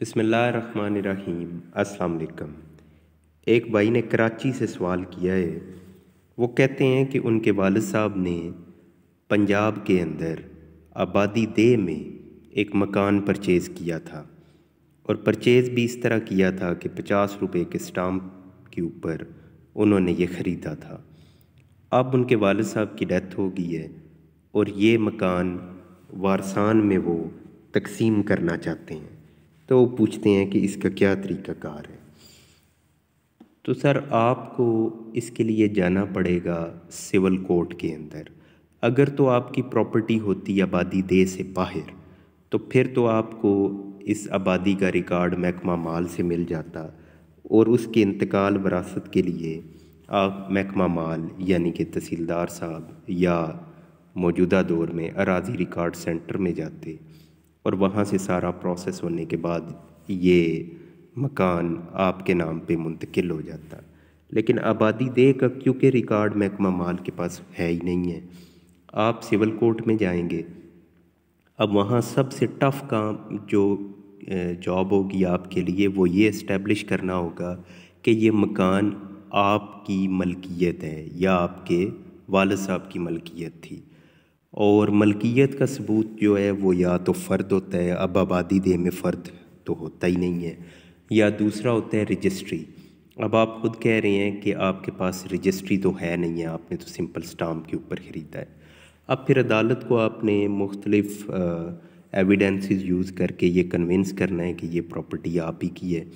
बसमीम अस्सलाम एक भाई ने कराची से सवाल किया है वो कहते हैं कि उनके वालद साहब ने पंजाब के अंदर आबादी दे में एक मकान परचेज़ किया था और परचेज़ भी इस तरह किया था कि पचास रुपये के स्टाम्प के ऊपर उन्होंने ये ख़रीदा था अब उनके वाल साहब की डेथ हो गई है और ये मकान वारसान में वो तकसीम करना चाहते हैं तो वो पूछते हैं कि इसका क्या तरीकाकार है तो सर आपको इसके लिए जाना पड़ेगा सिविल कोर्ट के अंदर अगर तो आपकी प्रॉपर्टी होती आबादी दे से बाहर तो फिर तो आपको इस आबादी का रिकॉर्ड महकमा माल से मिल जाता और उसके इंतकाल वरासत के लिए आप महकमा माल यानी कि तहसीलदार साहब या मौजूदा दौर में अराजी रिकॉर्ड सेंटर में जाते और वहाँ से सारा प्रोसेस होने के बाद ये मकान आपके नाम पे मुंतकिल हो जाता लेकिन आबादी दे का क्योंकि रिकॉर्ड महकमा माल के पास है ही नहीं है आप सिविल कोर्ट में जाएंगे अब वहाँ सबसे टफ़ काम जो जॉब होगी आपके लिए वो ये इस्टेब्लिश करना होगा कि ये मकान आपकी मलकियत है या आपके वाल साहब की मलकियत थी और मलकियत का सबूत जो है वो या तो फ़र्द होता है अब आबादी देह में फ़र्द तो होता ही नहीं है या दूसरा होता है रजिस्ट्री अब आप खुद कह रहे हैं कि आपके पास रजिस्ट्री तो है नहीं है आपने तो सिंपल स्टाम्प के ऊपर ख़रीदा है अब फिर अदालत को आपने मुख्तलफ एविडेंसेस यूज़ करके ये कन्विंस करना है कि ये प्रॉपर्टी आप ही की है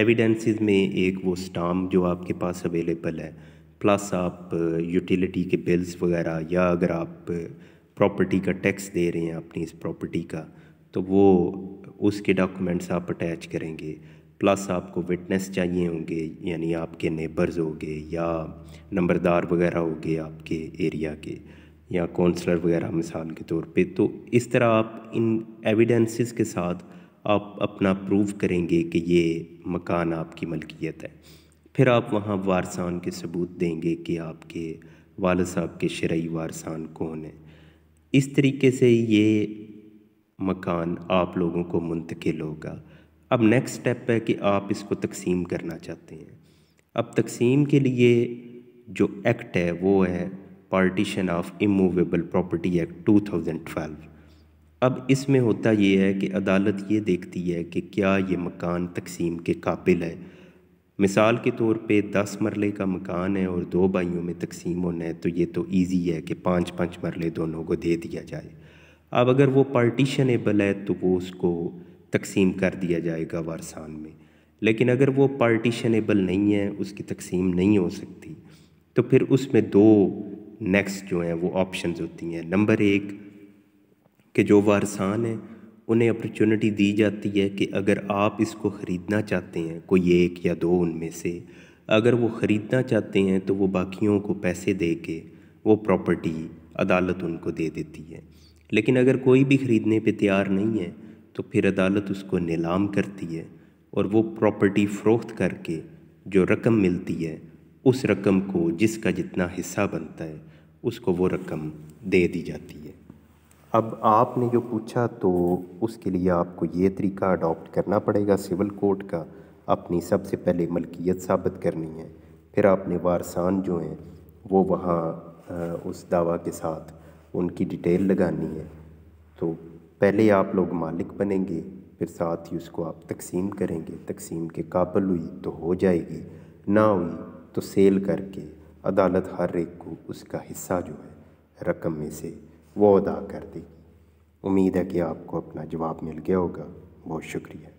एविडेंसेस में एक वो स्टाम्प जो आपके पास अवेलेबल है प्लस आप यूटिलिटी के बिल्स वगैरह या अगर आप प्रॉपर्टी का टैक्स दे रहे हैं अपनी इस प्रॉपर्टी का तो वो उसके डॉक्यूमेंट्स आप अटैच करेंगे प्लस आपको विटनेस चाहिए होंगे यानी आपके नेबर्स होंगे या नंबरदार वगैरह होंगे आपके एरिया के या कौंसलर वगैरह मिसाल के तौर पे तो इस तरह आप इन एविडेंसेस के साथ आप अपना प्रूव करेंगे कि ये मकान आपकी मलकियत है फिर आप वहाँ वारसान के सबूत देंगे कि आपके वाल साहब के शरा वारसान कौन हैं इस तरीके से ये मकान आप लोगों को मुंतकिल होगा अब नेक्स्ट स्टेप है कि आप इसको तकसीम करना चाहते हैं अब तकसीम के लिए जो एक्ट है वो है partition of immovable property act 2012 अब इसमें होता ये है कि अदालत ये देखती है कि क्या ये मकान तकसीम के काबिल है मिसाल के तौर पे दस मरले का मकान है और दो भाइयों में तकसीम होना है तो ये तो ईजी है कि पाँच पाँच मरले दोनों को दे दिया जाए अब अगर वो पार्टीशनेबल है तो वो उसको तकसीम कर दिया जाएगा वारसान में लेकिन अगर वो पार्टीशनेबल नहीं है उसकी तकसीम नहीं हो सकती तो फिर उसमें दो नेक्स्ट जो हैं वो ऑप्शंस होती हैं नंबर एक कि जो वारसान है उन्हें अपॉर्चुनिटी दी जाती है कि अगर आप इसको ख़रीदना चाहते हैं कोई एक या दो उनमें से अगर वो ख़रीदना चाहते हैं तो वो बाकियों को पैसे दे के वो प्रॉपर्टी अदालत उनको दे देती है लेकिन अगर कोई भी ख़रीदने पे तैयार नहीं है तो फिर अदालत उसको नीलाम करती है और वो प्रॉपर्टी फ़रोख्त करके जो रकम मिलती है उस रकम को जिसका जितना हिस्सा बनता है उसको वो रकम दे दी जाती है अब आपने जो पूछा तो उसके लिए आपको ये तरीका अडॉप्ट करना पड़ेगा सिविल कोर्ट का अपनी सबसे पहले मलकियत साबित करनी है फिर आपने वारसान जो हैं वो वहाँ उस दावा के साथ उनकी डिटेल लगानी है तो पहले आप लोग मालिक बनेंगे फिर साथ ही उसको आप तकसीम करेंगे तकसीम के काबिल हुई तो हो जाएगी ना हुई तो सेल करके अदालत हर एक को उसका हिस्सा जो है रकम में से वो अदा कर दी उम्मीद है कि आपको अपना जवाब मिल गया होगा बहुत शुक्रिया